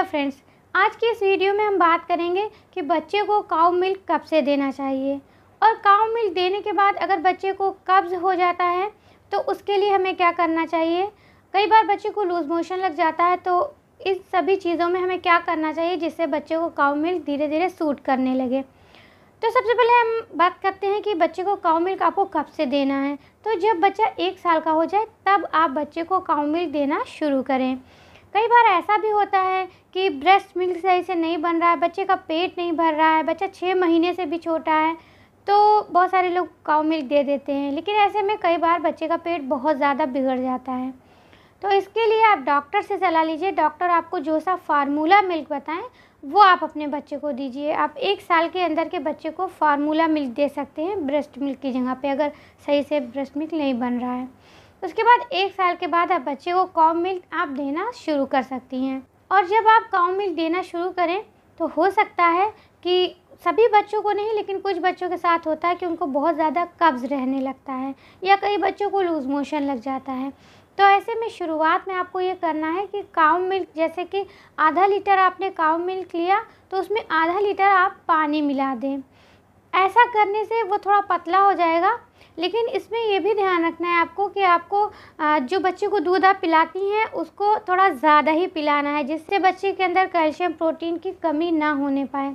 hello friends आज की इस वीडियो में हम बात करेंगे कि बच्चे को काऊ मिल्क कब से देना चाहिए और काऊ मिल्क देने के बाद अगर बच्चे को कब्ज़ हो जाता है तो उसके लिए हमें क्या करना चाहिए कई बार बच्चे को लूज़ मोशन लग जाता है तो इन सभी चीज़ों में हमें क्या करना चाहिए जिससे बच्चे को काऊ मिल्क धीरे धीरे सूट करने लगे तो सबसे पहले हम बात करते हैं कि बच्चे को काऊ मिल्क आपको कब से देना है तो जब बच्चा एक साल का हो जाए तब आप बच्चे को काऊ मिल्क देना शुरू करें कई बार ऐसा भी होता है कि ब्रेस्ट मिल्क सही से नहीं बन रहा है बच्चे का पेट नहीं भर रहा है बच्चा छः महीने से भी छोटा है तो बहुत सारे लोग काउ मिल्क दे देते हैं लेकिन ऐसे में कई बार बच्चे का पेट बहुत ज़्यादा बिगड़ जाता है तो इसके लिए आप डॉक्टर से सलाह लीजिए डॉक्टर आपको जो सा फार्मूला मिल्क बताएं वो आप अपने बच्चे को दीजिए आप एक साल के अंदर के बच्चे को फार्मूला मिल्क दे सकते हैं ब्रेस्ट मिल्क की जगह पे अगर सही से ब्रेस्ट मिल्क नहीं बन रहा है उसके बाद एक साल के बाद आप बच्चे को कॉम मिल्क आप देना शुरू कर सकती हैं और जब आप काउ मिल्क देना शुरू करें तो हो सकता है कि सभी बच्चों को नहीं लेकिन कुछ बच्चों के साथ होता है कि उनको बहुत ज़्यादा कब्ज़ रहने लगता है या कई बच्चों को लूज़ मोशन लग जाता है तो ऐसे में शुरुआत में आपको ये करना है कि काउ मिल्क जैसे कि आधा लीटर आपने काऊ मिल्क लिया तो उसमें आधा लीटर आप पानी मिला दें ऐसा करने से वो थोड़ा पतला हो जाएगा लेकिन इसमें ये भी ध्यान रखना है आपको कि आपको जो बच्चे को दूध आप पिलाती हैं उसको थोड़ा ज़्यादा ही पिलाना है जिससे बच्चे के अंदर कैल्शियम प्रोटीन की कमी ना होने पाए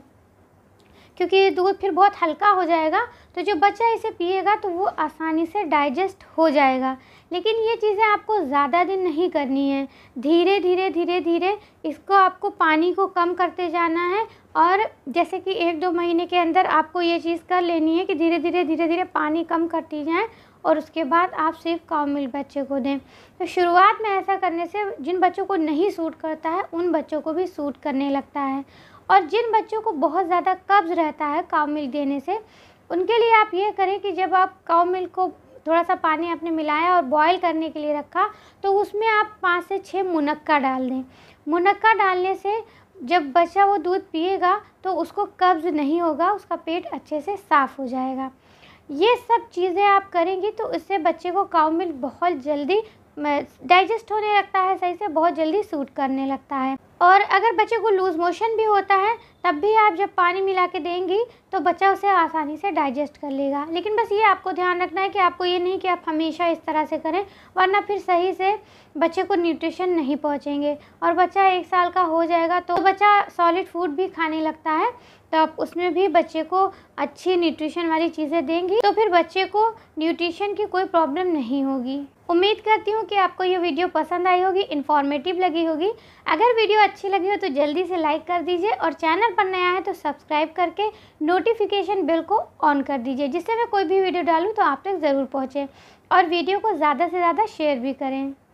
क्योंकि दूध फिर बहुत हल्का हो जाएगा तो जो बच्चा इसे पिएगा तो वो आसानी से डाइजेस्ट हो जाएगा लेकिन ये चीज़ें आपको ज़्यादा दिन नहीं करनी है धीरे धीरे धीरे धीरे इसको आपको पानी को कम करते जाना है और जैसे कि एक दो महीने के अंदर आपको ये चीज़ कर लेनी है कि धीरे धीरे धीरे धीरे पानी कम करती जाएँ और उसके बाद आप सिर्फ काउ मिल्क बच्चे को दें तो शुरुआत में ऐसा करने से जिन बच्चों को नहीं सूट करता है उन बच्चों को भी सूट करने लगता है और जिन बच्चों को बहुत ज़्यादा कब्ज़ रहता है काउ मिल्क देने से उनके लिए आप ये करें कि जब आप काउ मिल्क को थोड़ा सा पानी आपने मिलाया और बॉयल करने के लिए रखा तो उसमें आप पाँच से छः मुनक्का डाल दें मुनक्का डालने से जब बच्चा वो दूध पिएगा तो उसको कब्ज़ नहीं होगा उसका पेट अच्छे से साफ़ हो जाएगा ये सब चीज़ें आप करेंगी तो इससे बच्चे को काउ मिल्क बहुत जल्दी डाइजेस्ट होने लगता है सही से बहुत जल्दी सूट करने लगता है और अगर बच्चे को लूज़ मोशन भी होता है तब भी आप जब पानी मिला के देंगी तो बच्चा उसे आसानी से डाइजेस्ट कर लेगा लेकिन बस ये आपको ध्यान रखना है कि आपको ये नहीं कि आप हमेशा इस तरह से करें वरना फिर सही से बच्चे को न्यूट्रिशन नहीं पहुँचेंगे और बच्चा एक साल का हो जाएगा तो बच्चा सॉलिड फूड भी खाने लगता है तो आप उसमें भी बच्चे को अच्छी न्यूट्रिशन वाली चीज़ें देंगी तो फिर बच्चे को न्यूट्रिशन की कोई प्रॉब्लम नहीं होगी उम्मीद करती हूँ कि आपको ये वीडियो पसंद आई होगी इन्फॉर्मेटिव लगी होगी अगर वीडियो अच्छी लगी हो तो जल्दी से लाइक कर दीजिए और चैनल पर नया है तो सब्सक्राइब करके नोटिफिकेशन बेल को ऑन कर दीजिए जिससे मैं कोई भी वीडियो डालूँ तो आप तक ज़रूर पहुँचें और वीडियो को ज़्यादा से ज़्यादा शेयर भी करें